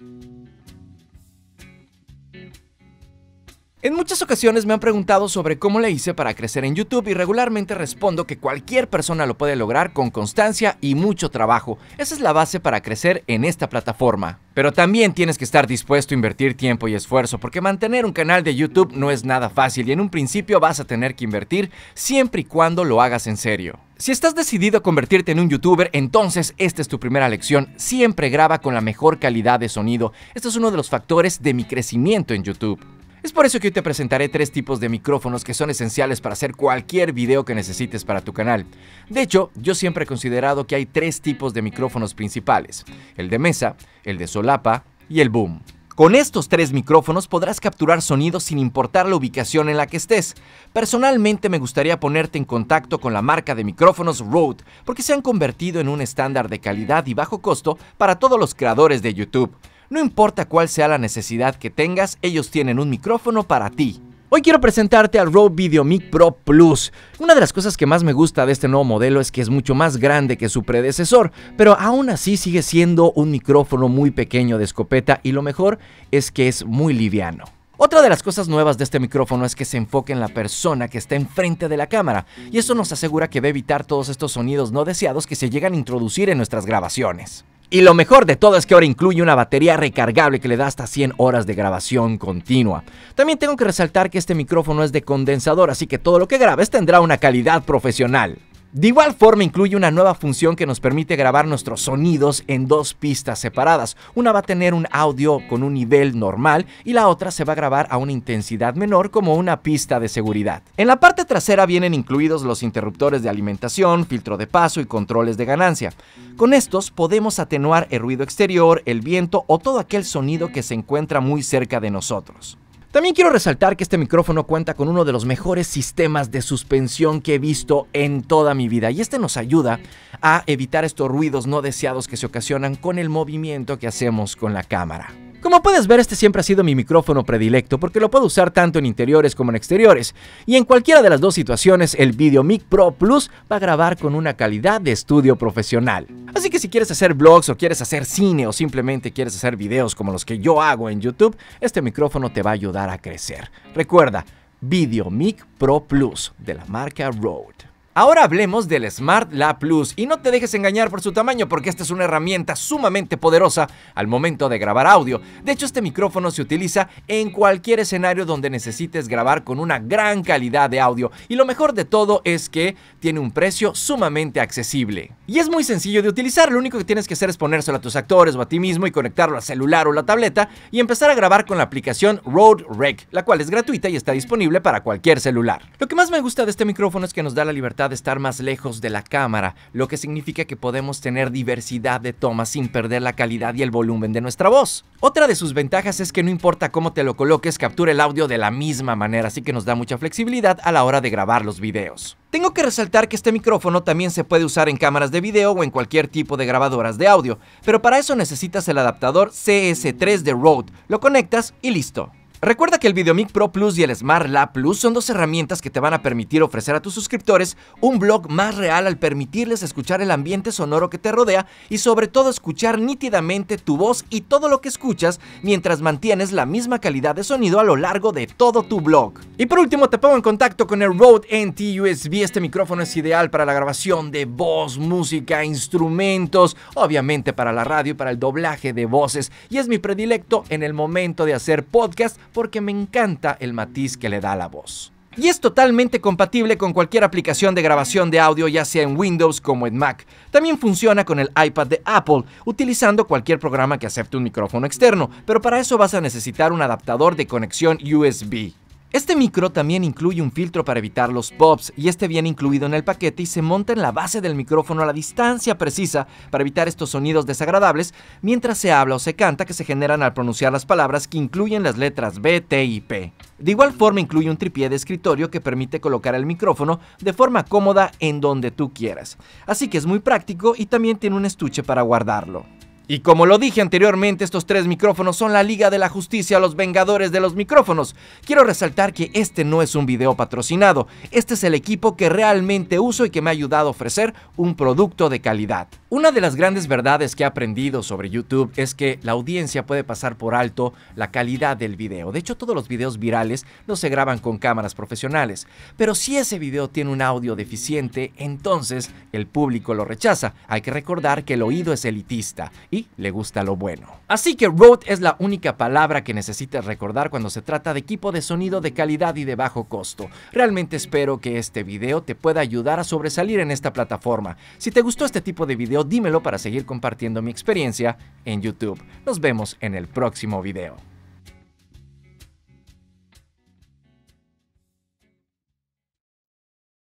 thank you En muchas ocasiones me han preguntado sobre cómo le hice para crecer en YouTube y regularmente respondo que cualquier persona lo puede lograr con constancia y mucho trabajo. Esa es la base para crecer en esta plataforma. Pero también tienes que estar dispuesto a invertir tiempo y esfuerzo porque mantener un canal de YouTube no es nada fácil y en un principio vas a tener que invertir siempre y cuando lo hagas en serio. Si estás decidido a convertirte en un youtuber, entonces esta es tu primera lección. Siempre graba con la mejor calidad de sonido. Este es uno de los factores de mi crecimiento en YouTube. Es por eso que hoy te presentaré tres tipos de micrófonos que son esenciales para hacer cualquier video que necesites para tu canal. De hecho, yo siempre he considerado que hay tres tipos de micrófonos principales, el de mesa, el de solapa y el boom. Con estos tres micrófonos podrás capturar sonidos sin importar la ubicación en la que estés. Personalmente me gustaría ponerte en contacto con la marca de micrófonos Rode porque se han convertido en un estándar de calidad y bajo costo para todos los creadores de YouTube. No importa cuál sea la necesidad que tengas, ellos tienen un micrófono para ti. Hoy quiero presentarte al Rode VideoMic Pro Plus. Una de las cosas que más me gusta de este nuevo modelo es que es mucho más grande que su predecesor, pero aún así sigue siendo un micrófono muy pequeño de escopeta y lo mejor es que es muy liviano. Otra de las cosas nuevas de este micrófono es que se enfoca en la persona que está enfrente de la cámara, y eso nos asegura que va a evitar todos estos sonidos no deseados que se llegan a introducir en nuestras grabaciones. Y lo mejor de todo es que ahora incluye una batería recargable que le da hasta 100 horas de grabación continua. También tengo que resaltar que este micrófono es de condensador, así que todo lo que grabes tendrá una calidad profesional. De igual forma incluye una nueva función que nos permite grabar nuestros sonidos en dos pistas separadas. Una va a tener un audio con un nivel normal y la otra se va a grabar a una intensidad menor como una pista de seguridad. En la parte trasera vienen incluidos los interruptores de alimentación, filtro de paso y controles de ganancia. Con estos podemos atenuar el ruido exterior, el viento o todo aquel sonido que se encuentra muy cerca de nosotros. También quiero resaltar que este micrófono cuenta con uno de los mejores sistemas de suspensión que he visto en toda mi vida y este nos ayuda a evitar estos ruidos no deseados que se ocasionan con el movimiento que hacemos con la cámara. Como puedes ver, este siempre ha sido mi micrófono predilecto porque lo puedo usar tanto en interiores como en exteriores. Y en cualquiera de las dos situaciones, el VideoMic Pro Plus va a grabar con una calidad de estudio profesional. Así que si quieres hacer blogs o quieres hacer cine o simplemente quieres hacer videos como los que yo hago en YouTube, este micrófono te va a ayudar a crecer. Recuerda, VideoMic Pro Plus de la marca Rode. Ahora hablemos del Smart Lab Plus y no te dejes engañar por su tamaño porque esta es una herramienta sumamente poderosa al momento de grabar audio. De hecho este micrófono se utiliza en cualquier escenario donde necesites grabar con una gran calidad de audio y lo mejor de todo es que tiene un precio sumamente accesible. Y es muy sencillo de utilizar, lo único que tienes que hacer es ponérselo a tus actores o a ti mismo y conectarlo al celular o la tableta y empezar a grabar con la aplicación Rode Rec, la cual es gratuita y está disponible para cualquier celular. Lo que más me gusta de este micrófono es que nos da la libertad de estar más lejos de la cámara, lo que significa que podemos tener diversidad de tomas sin perder la calidad y el volumen de nuestra voz. Otra de sus ventajas es que no importa cómo te lo coloques, captura el audio de la misma manera, así que nos da mucha flexibilidad a la hora de grabar los videos. Tengo que resaltar que este micrófono también se puede usar en cámaras de video o en cualquier tipo de grabadoras de audio, pero para eso necesitas el adaptador CS3 de Rode, lo conectas y listo. Recuerda que el VideoMic Pro Plus y el Smart Lab Plus son dos herramientas que te van a permitir ofrecer a tus suscriptores un blog más real al permitirles escuchar el ambiente sonoro que te rodea y sobre todo escuchar nítidamente tu voz y todo lo que escuchas mientras mantienes la misma calidad de sonido a lo largo de todo tu blog. Y por último te pongo en contacto con el Rode NT USB, este micrófono es ideal para la grabación de voz, música, instrumentos, obviamente para la radio y para el doblaje de voces y es mi predilecto en el momento de hacer podcast porque me encanta el matiz que le da la voz. Y es totalmente compatible con cualquier aplicación de grabación de audio, ya sea en Windows como en Mac. También funciona con el iPad de Apple, utilizando cualquier programa que acepte un micrófono externo, pero para eso vas a necesitar un adaptador de conexión USB. Este micro también incluye un filtro para evitar los pops y este viene incluido en el paquete y se monta en la base del micrófono a la distancia precisa para evitar estos sonidos desagradables mientras se habla o se canta que se generan al pronunciar las palabras que incluyen las letras B, T y P. De igual forma incluye un tripié de escritorio que permite colocar el micrófono de forma cómoda en donde tú quieras. Así que es muy práctico y también tiene un estuche para guardarlo. Y como lo dije anteriormente, estos tres micrófonos son la Liga de la Justicia, los Vengadores de los Micrófonos. Quiero resaltar que este no es un video patrocinado, este es el equipo que realmente uso y que me ha ayudado a ofrecer un producto de calidad. Una de las grandes verdades que he aprendido sobre YouTube es que la audiencia puede pasar por alto la calidad del video. De hecho, todos los videos virales no se graban con cámaras profesionales. Pero si ese video tiene un audio deficiente, entonces el público lo rechaza. Hay que recordar que el oído es elitista y le gusta lo bueno. Así que Road es la única palabra que necesitas recordar cuando se trata de equipo de sonido de calidad y de bajo costo. Realmente espero que este video te pueda ayudar a sobresalir en esta plataforma. Si te gustó este tipo de video, dímelo para seguir compartiendo mi experiencia en YouTube. Nos vemos en el próximo video.